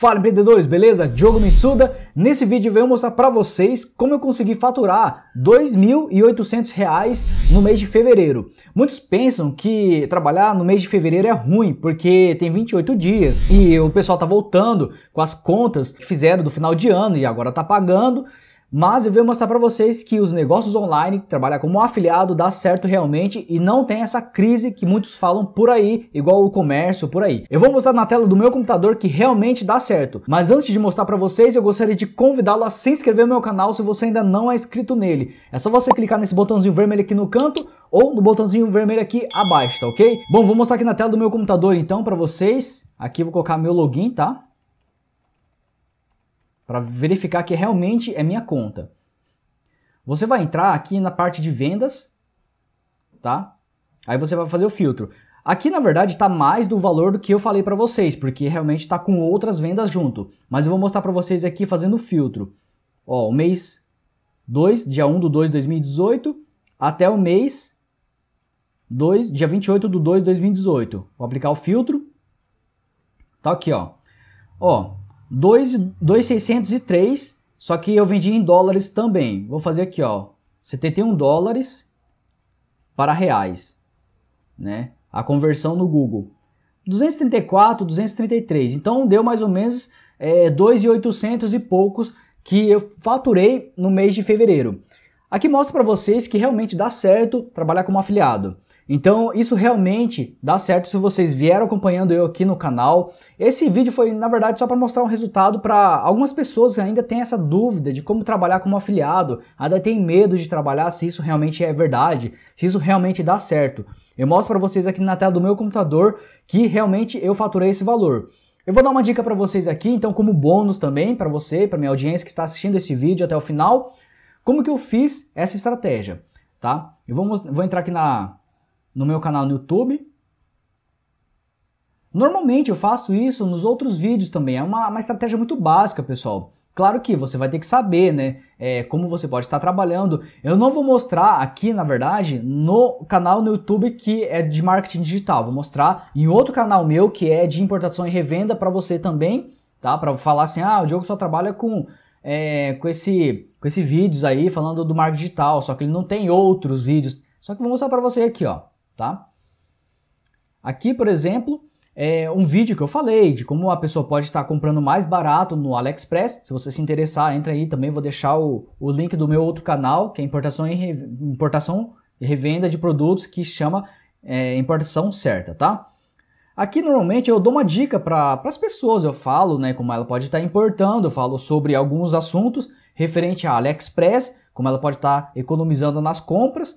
Fala empreendedores, beleza? Diogo Mitsuda. Nesse vídeo eu venho mostrar para vocês como eu consegui faturar R$ 2.800 no mês de fevereiro. Muitos pensam que trabalhar no mês de fevereiro é ruim, porque tem 28 dias e o pessoal tá voltando com as contas que fizeram do final de ano e agora tá pagando. Mas eu vou mostrar para vocês que os negócios online, trabalhar como afiliado, dá certo realmente e não tem essa crise que muitos falam por aí, igual o comércio por aí. Eu vou mostrar na tela do meu computador que realmente dá certo. Mas antes de mostrar para vocês, eu gostaria de convidá-lo a se inscrever no meu canal se você ainda não é inscrito nele. É só você clicar nesse botãozinho vermelho aqui no canto ou no botãozinho vermelho aqui abaixo, tá ok? Bom, vou mostrar aqui na tela do meu computador então para vocês. Aqui vou colocar meu login, tá? para verificar que realmente é minha conta. Você vai entrar aqui na parte de vendas, tá? Aí você vai fazer o filtro. Aqui, na verdade, está mais do valor do que eu falei para vocês, porque realmente está com outras vendas junto. Mas eu vou mostrar para vocês aqui fazendo o filtro. Ó, o mês 2, dia 1 do 2 de 2018, até o mês 2, dia 28 do 2 de 2018. Vou aplicar o filtro. Tá aqui, ó. Ó, 2,603, só que eu vendi em dólares também. Vou fazer aqui, ó, 71 dólares para reais, né? A conversão no Google. 234, 233. Então deu mais ou menos é, 2,800 e poucos que eu faturei no mês de fevereiro. Aqui mostra para vocês que realmente dá certo trabalhar como afiliado. Então isso realmente dá certo se vocês vieram acompanhando eu aqui no canal. Esse vídeo foi na verdade só para mostrar um resultado para algumas pessoas que ainda têm essa dúvida de como trabalhar como afiliado, ainda tem medo de trabalhar se isso realmente é verdade, se isso realmente dá certo. Eu mostro para vocês aqui na tela do meu computador que realmente eu faturei esse valor. Eu vou dar uma dica para vocês aqui, então como bônus também para você, para minha audiência que está assistindo esse vídeo até o final, como que eu fiz essa estratégia, tá? Eu vou, vou entrar aqui na, no meu canal no YouTube. Normalmente eu faço isso nos outros vídeos também, é uma, uma estratégia muito básica, pessoal. Claro que você vai ter que saber, né, é, como você pode estar trabalhando. Eu não vou mostrar aqui, na verdade, no canal no YouTube que é de marketing digital. Vou mostrar em outro canal meu que é de importação e revenda para você também, tá? Para falar assim, ah, o Diogo só trabalha com é, com esse com esse vídeos aí falando do marketing digital, só que ele não tem outros vídeos. Só que vou mostrar para você aqui, ó tá? Aqui, por exemplo, é um vídeo que eu falei de como a pessoa pode estar comprando mais barato no AliExpress. Se você se interessar, entra aí também. Vou deixar o, o link do meu outro canal, que é importação e, re, importação e revenda de produtos, que chama é, importação certa, tá? Aqui normalmente eu dou uma dica para as pessoas, eu falo né, como ela pode estar importando, eu falo sobre alguns assuntos referente a AliExpress, como ela pode estar economizando nas compras.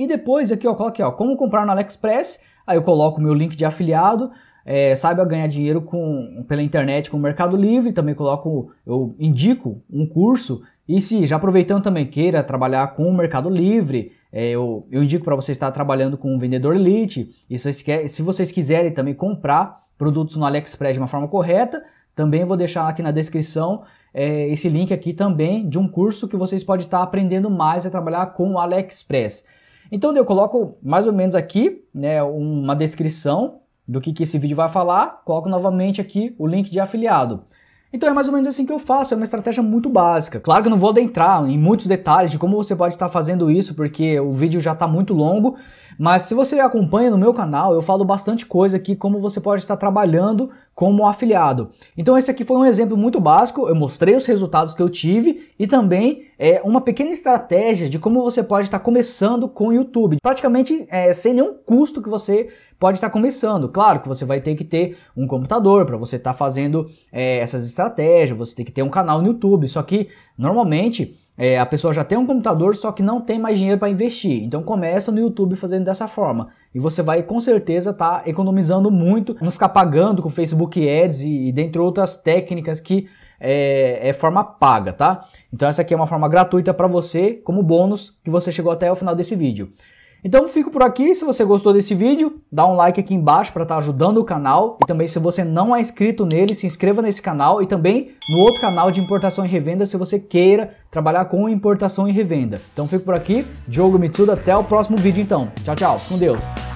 E depois aqui, ó, coloquei, ó, como comprar no AliExpress, aí eu coloco o meu link de afiliado, é, saiba ganhar dinheiro com, pela internet com o Mercado Livre, também coloco, eu indico um curso, e se já aproveitando também queira trabalhar com o Mercado Livre, é, eu, eu indico para você estar trabalhando com um vendedor elite, e se vocês, se vocês quiserem também comprar produtos no AliExpress de uma forma correta, também vou deixar aqui na descrição é, esse link aqui também de um curso que vocês podem estar aprendendo mais a trabalhar com o AliExpress. Então eu coloco mais ou menos aqui né, uma descrição do que, que esse vídeo vai falar, coloco novamente aqui o link de afiliado. Então é mais ou menos assim que eu faço, é uma estratégia muito básica. Claro que eu não vou adentrar em muitos detalhes de como você pode estar tá fazendo isso, porque o vídeo já está muito longo mas se você acompanha no meu canal, eu falo bastante coisa aqui como você pode estar trabalhando como afiliado. Então esse aqui foi um exemplo muito básico, eu mostrei os resultados que eu tive e também é, uma pequena estratégia de como você pode estar começando com o YouTube, praticamente é, sem nenhum custo que você pode estar começando. Claro que você vai ter que ter um computador para você estar fazendo é, essas estratégias, você tem que ter um canal no YouTube, só que normalmente é, a pessoa já tem um computador, só que não tem mais dinheiro para investir. Então começa no YouTube fazendo dessa forma. E você vai com certeza estar tá economizando muito, não ficar pagando com Facebook Ads e, e dentre outras técnicas que é, é, forma paga, tá? Então essa aqui é uma forma gratuita para você, como bônus, que você chegou até o final desse vídeo. Então fico por aqui, se você gostou desse vídeo, dá um like aqui embaixo para estar tá ajudando o canal. E também se você não é inscrito nele, se inscreva nesse canal e também no outro canal de importação e revenda se você queira trabalhar com importação e revenda. Então fico por aqui, Diogo Mitsuda, até o próximo vídeo então. Tchau, tchau, com Deus!